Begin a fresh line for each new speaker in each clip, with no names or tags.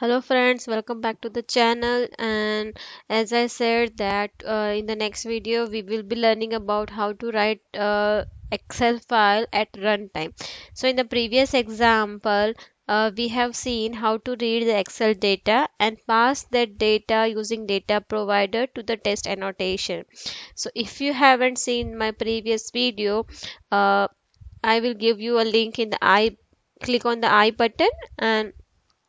hello friends welcome back to the channel and as i said that uh, in the next video we will be learning about how to write uh, excel file at runtime so in the previous example uh, we have seen how to read the excel data and pass that data using data provider to the test annotation so if you haven't seen my previous video uh, i will give you a link in the i click on the i button and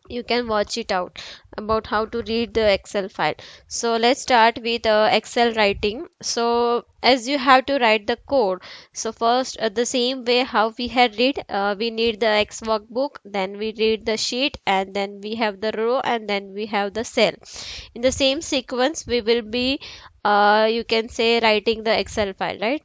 you can watch it out about how to read the excel file so let's start with uh, excel writing so as you have to write the code so first uh, the same way how we had read uh, we need the x workbook then we read the sheet and then we have the row and then we have the cell in the same sequence we will be uh, you can say writing the excel file right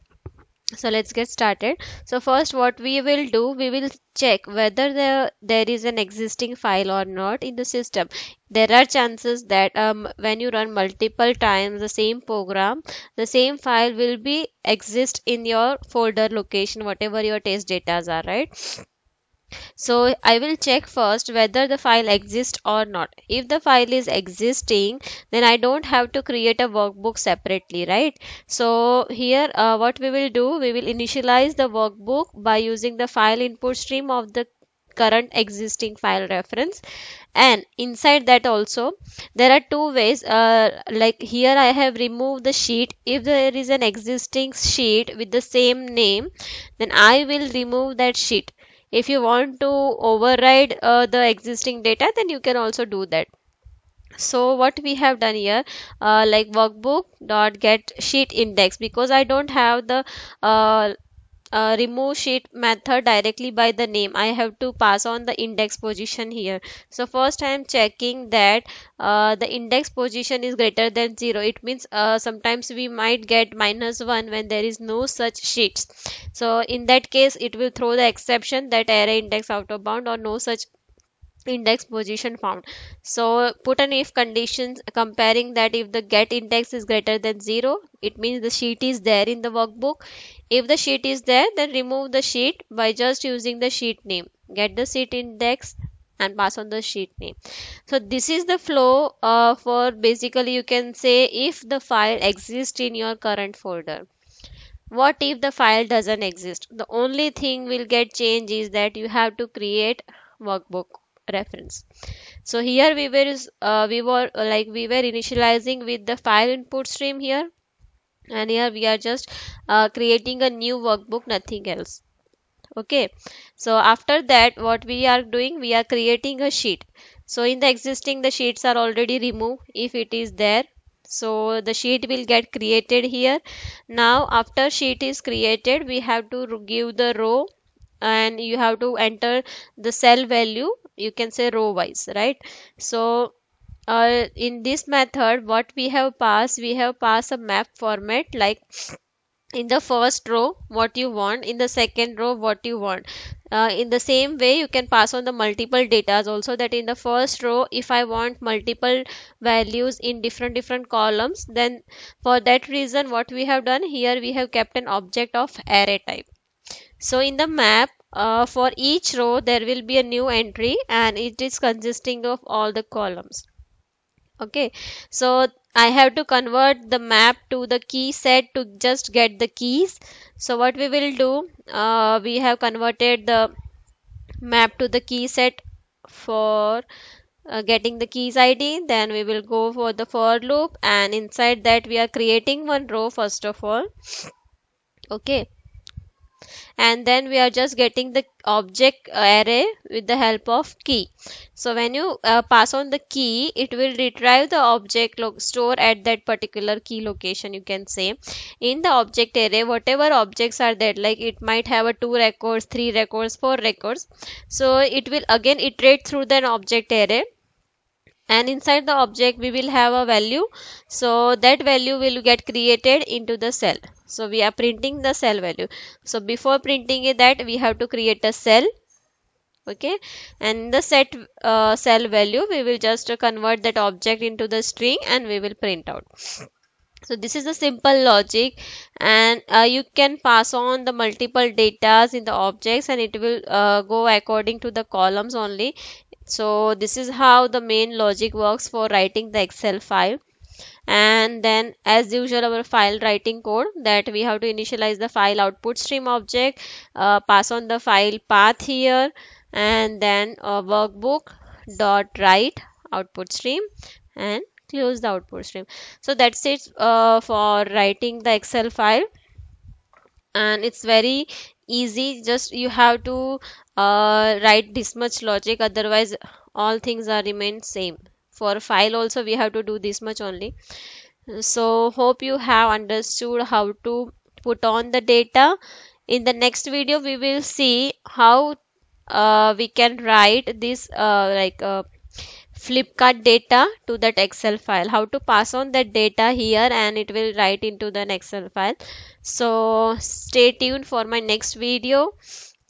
so let's get started so first what we will do we will check whether there there is an existing file or not in the system there are chances that um, when you run multiple times the same program the same file will be exist in your folder location whatever your test data are right so I will check first whether the file exists or not if the file is existing then I don't have to create a workbook separately right so here uh, what we will do we will initialize the workbook by using the file input stream of the current existing file reference and inside that also there are two ways uh, like here I have removed the sheet if there is an existing sheet with the same name then I will remove that sheet if you want to override uh, the existing data then you can also do that so what we have done here uh, like workbook dot get sheet index because i don't have the uh, uh, remove sheet method directly by the name I have to pass on the index position here so first I am checking that uh, the index position is greater than 0 it means uh, sometimes we might get minus 1 when there is no such sheets so in that case it will throw the exception that error index out of bound or no such index position found so put an if conditions comparing that if the get index is greater than zero it means the sheet is there in the workbook if the sheet is there then remove the sheet by just using the sheet name get the sheet index and pass on the sheet name so this is the flow uh, for basically you can say if the file exists in your current folder what if the file doesn't exist the only thing will get changed is that you have to create workbook reference so here we were uh, we were like we were initializing with the file input stream here and here we are just uh, creating a new workbook nothing else okay so after that what we are doing we are creating a sheet so in the existing the sheets are already removed if it is there so the sheet will get created here now after sheet is created we have to give the row and you have to enter the cell value you can say row wise right so uh, in this method what we have passed we have passed a map format like in the first row what you want in the second row what you want uh, in the same way you can pass on the multiple data also that in the first row if i want multiple values in different different columns then for that reason what we have done here we have kept an object of array type so in the map uh, for each row there will be a new entry and it is consisting of all the columns. Okay, so I have to convert the map to the key set to just get the keys. So what we will do, uh, we have converted the map to the key set for uh, getting the keys id then we will go for the for loop and inside that we are creating one row first of all okay and then we are just getting the object array with the help of key so when you uh, pass on the key it will retrieve the object store at that particular key location you can say in the object array whatever objects are there like it might have a two records three records four records so it will again iterate through the object array and inside the object we will have a value so that value will get created into the cell so we are printing the cell value so before printing it that we have to create a cell okay and the set uh, cell value we will just convert that object into the string and we will print out so this is the simple logic and uh, you can pass on the multiple datas in the objects and it will uh, go according to the columns only so this is how the main logic works for writing the excel file and then as usual our file writing code that we have to initialize the file output stream object uh, pass on the file path here and then uh, workbook dot write output stream and close the output stream so that's it uh, for writing the excel file and it's very easy just you have to uh, write this much logic otherwise all things are remain same for file also we have to do this much only so hope you have understood how to put on the data in the next video we will see how uh, we can write this uh, like uh, flipkart data to that excel file how to pass on that data here and it will write into the excel file so stay tuned for my next video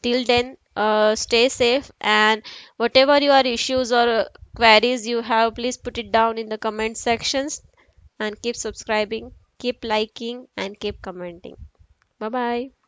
till then uh, stay safe and whatever your issues or queries you have please put it down in the comment sections and keep subscribing keep liking and keep commenting bye bye